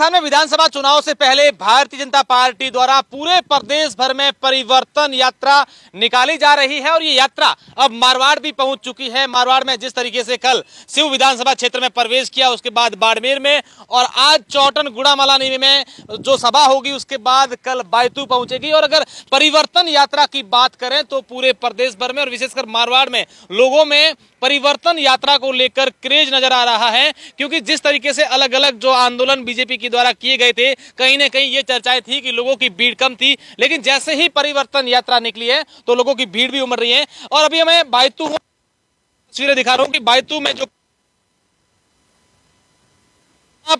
राजस्थान में विधानसभा चुनाव से पहले भारतीय जनता पार्टी द्वारा पूरे प्रदेश भर में परिवर्तन यात्रा निकाली जा रही है और ये यात्रा अब मारवाड़ भी पहुंच चुकी है मारवाड़ में जिस तरीके से कल शिव विधानसभा क्षेत्र में प्रवेश किया उसके बाद बाड़मेर में और आज चौटन मलानी में जो सभा होगी उसके बाद कल बायतू पहुंचेगी और अगर परिवर्तन यात्रा की बात करें तो पूरे प्रदेश भर में और विशेषकर मारवाड़ में लोगों में परिवर्तन यात्रा को लेकर क्रेज नजर आ रहा है क्योंकि जिस तरीके से अलग अलग जो आंदोलन बीजेपी के द्वारा किए गए थे कहीं ना कहीं ये चर्चाएं थी कि लोगों की भीड़ कम थी लेकिन जैसे ही परिवर्तन यात्रा निकली है तो लोगों की भीड़ भी उमड़ रही है और अभी हमें बायतू तस्वीरें दिखा रहा हूँ कि बायतू में जो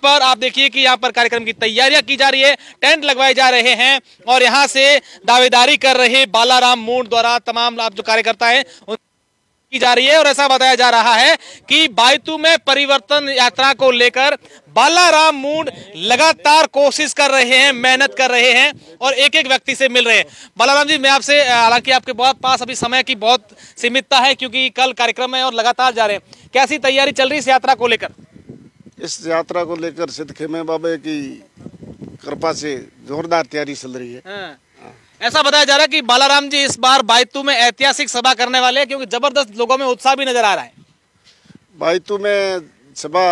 पर आप देखिए कि यहाँ पर कार्यक्रम की तैयारियां की जा रही है टेंट लगवाए जा रहे हैं और यहाँ से दावेदारी कर रहे बालाराम मूड द्वारा तमाम आप जो कार्यकर्ता है उन की जा रही है और ऐसा बताया जा रहा है कि बायतू में परिवर्तन यात्रा को लेकर बालाराम मुंड लगातार कोशिश कर रहे हैं मेहनत कर रहे हैं और एक एक व्यक्ति से मिल रहे हैं बालाराम जी मैं आपसे हालांकि आपके बहुत पास अभी समय की बहुत सीमितता है क्योंकि कल कार्यक्रम है और लगातार जा रहे हैं कैसी तैयारी चल रही इस यात्रा को लेकर इस यात्रा को लेकर सिद्ध खेमे बाबे की कृपा से जोरदार तैयारी चल रही है हाँ। ऐसा बताया जा रहा है कि बालाराम जी इस बार बायतू में ऐतिहासिक सभा करने वाले हैं क्योंकि जबरदस्त लोगों में उत्साह भी नजर आ रहा है बायतू में सभा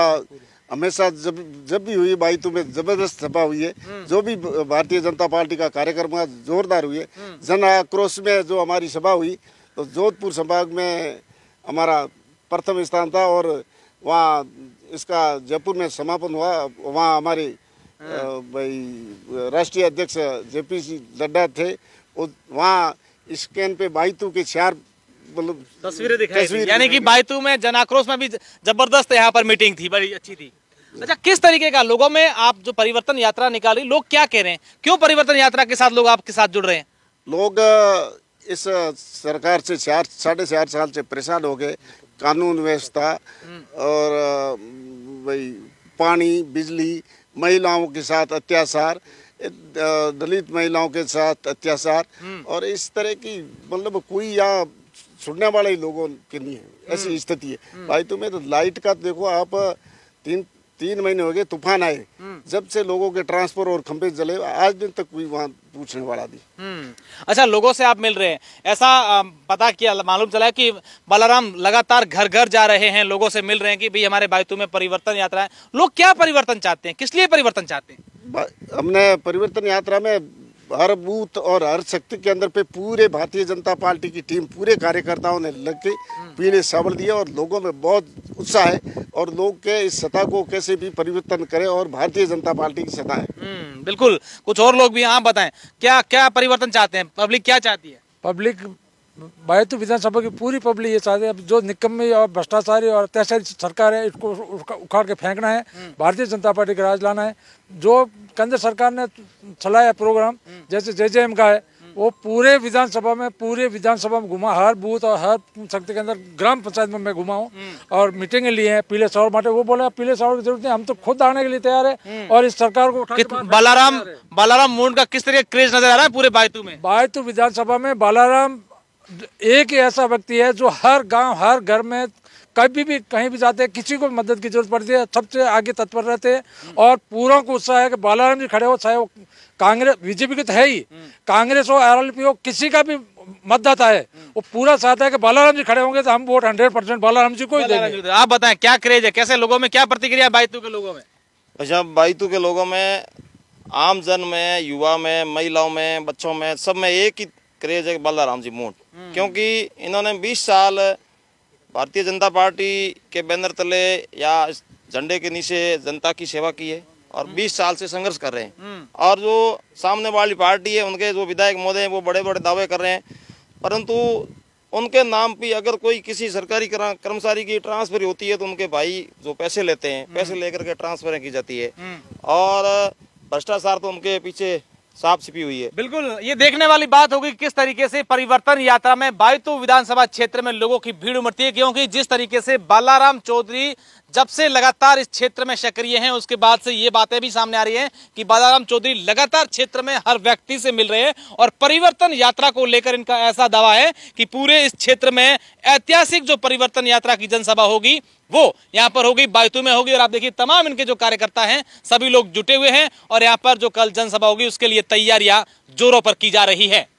हमेशा जब जब भी हुई बाईतू में जबरदस्त सभा हुई है हम्म। जो भी भारतीय जनता पार्टी का कार्यक्रम जोरदार हुई है हम्म। जन आक्रोश में जो हमारी सभा हुई तो जोधपुर संभाग में हमारा प्रथम स्थान था और वहाँ इसका जयपुर में समापन हुआ वहाँ हमारी हाँ। भाई राष्ट्रीय अध्यक्ष जेपी नड्डा थे वहाँ स्कैन पे बाईतू के चार मतलब तस्वीरें दिखाई यानी कि बाईतू में जनाक्रोश में भी जबरदस्त यहाँ पर मीटिंग थी बड़ी अच्छी थी अच्छा किस तरीके का लोगों में आप जो परिवर्तन यात्रा निकाली लोग क्या कह रहे हैं क्यों परिवर्तन यात्रा के साथ लोग आपके साथ जुड़ रहे हैं लोग इस सरकार से चार साढ़े चार साल से परेशान हो गए कानून व्यवस्था हम्म। और भाई पानी बिजली महिलाओं के साथ अत्याचार दलित महिलाओं के साथ अत्याचार हम्म। और इस तरह की मतलब कोई यहाँ सुनने वाले लोगों के लिए ऐसी हम्म। स्थिति है हम्म। भाई तुम्हें तो लाइट का देखो आप तीन तीन महीने हो गए तूफान आए हम्म। जब से लोगों के ट्रांसफर और खंभे जले आज दिन तक कोई वहाँ पूछने वाला नहीं हम्म। अच्छा लोगों से आप मिल रहे हैं ऐसा पता किया मालूम चला कि बालाराम लगातार घर घर जा रहे हैं लोगों से मिल रहे हैं कि भाई हमारे बायतु में परिवर्तन यात्रा है लोग क्या परिवर्तन चाहते हैं किस लिए परिवर्तन चाहते हैं हमने परिवर्तन यात्रा में हर बूथ और हर शक्ति केंद्र पे पूरे भारतीय जनता पार्टी की टीम पूरे कार्यकर्ताओं ने लग के हम्म। पीने सावल दिया और लोगों में बहुत उत्साह है और लोग के इस सत्ता को कैसे भी परिवर्तन करें और भारतीय जनता पार्टी की सत्ता है हम्म, बिल्कुल कुछ और लोग भी आप बताएं क्या क्या परिवर्तन चाहते हैं पब्लिक क्या चाहती है पब्लिक बैतू तो विधानसभा की पूरी पब्लिक ये चाहते हैं जो निकम्मी और भ्रष्टाचारी और अत्याचारी सरकार है इसको उखाड़ के फेंकना है हम्म। भारतीय जनता पार्टी का राज लाना है जो केंद्र सरकार ने चलाया प्रोग्राम हम्म। जैसे जे जे एम का है वो पूरे विधानसभा में पूरे विधानसभा में घुमा हर बूथ और हर शक्ति के अंदर ग्राम पंचायत में मैं घुमा हूँ हम्म। और मीटिंगें लिए हैं पीले सौर बांटे वो बोला पीले सौर की जरूरत नहीं हम तो खुद आने के लिए तैयार है और इस सरकार को बालाराम बालाराम मुंड का किस तरह क्रेज नजर आ रहा है पूरे बायतू में बायतू विधानसभा में बालाराम एक ही ऐसा व्यक्ति है जो हर गांव हर घर में कभी भी कहीं भी जाते हैं किसी को भी मदद की जरूरत पड़ती है सबसे आगे तत्पर रहते हैं और पूरा को उत्साह है कि बालाराम जी खड़े हो चाहे वो कांग्रेस बीजेपी के तो है ही कांग्रेस हो आर हो किसी का भी मतदाता है वो पूरा चाहता है कि बालाराम जी खड़े होंगे तो हम vote hundred percent Balaram ji को ही देंगे आप बताएं क्या क्रेज है कैसे लोगों में क्या प्रतिक्रिया बाईतू के लोगों में अच्छा बाईतू के लोगों में आमजन में युवा में महिलाओं में बच्चों में सब में एक ही क्रेज है बल्लाराम जी मोट क्योंकि इन्होंने 20 साल भारतीय जनता पार्टी के बैनर तले या झंडे के नीचे जनता की सेवा की है और 20 हम्म। साल से संघर्ष कर रहे हैं हम्म। और जो सामने वाली पार्टी है उनके जो विधायक महोदय हैं वो बड़े बड़े दावे कर रहे हैं परंतु उनके नाम पे अगर कोई किसी सरकारी कर्मचारी की ट्रांसफर होती है तो उनके भाई जो पैसे लेते हैं पैसे हम्म। लेकर के ट्रांसफरें की जाती है और भ्रष्टाचार तो उनके पीछे साफ छिपी हुई है बिल्कुल ये देखने वाली बात होगी किस तरीके से परिवर्तन यात्रा में बायतू विधानसभा क्षेत्र में लोगों की भीड़ उमड़ती है क्योंकि जिस तरीके से बालाराम चौधरी जब से लगातार इस क्षेत्र में सक्रिय हैं उसके बाद से ये बातें भी सामने आ रही हैं कि बालाराम चौधरी लगातार क्षेत्र में हर व्यक्ति से मिल रहे हैं और परिवर्तन यात्रा को लेकर इनका ऐसा दावा है कि पूरे इस क्षेत्र में ऐतिहासिक जो परिवर्तन यात्रा की जनसभा होगी वो यहाँ पर होगी बायतू में होगी और आप देखिए तमाम इनके जो कार्यकर्ता हैं सभी लोग जुटे हुए हैं और यहाँ पर जो कल जनसभा होगी उसके लिए तैयारियां जोरों पर की जा रही है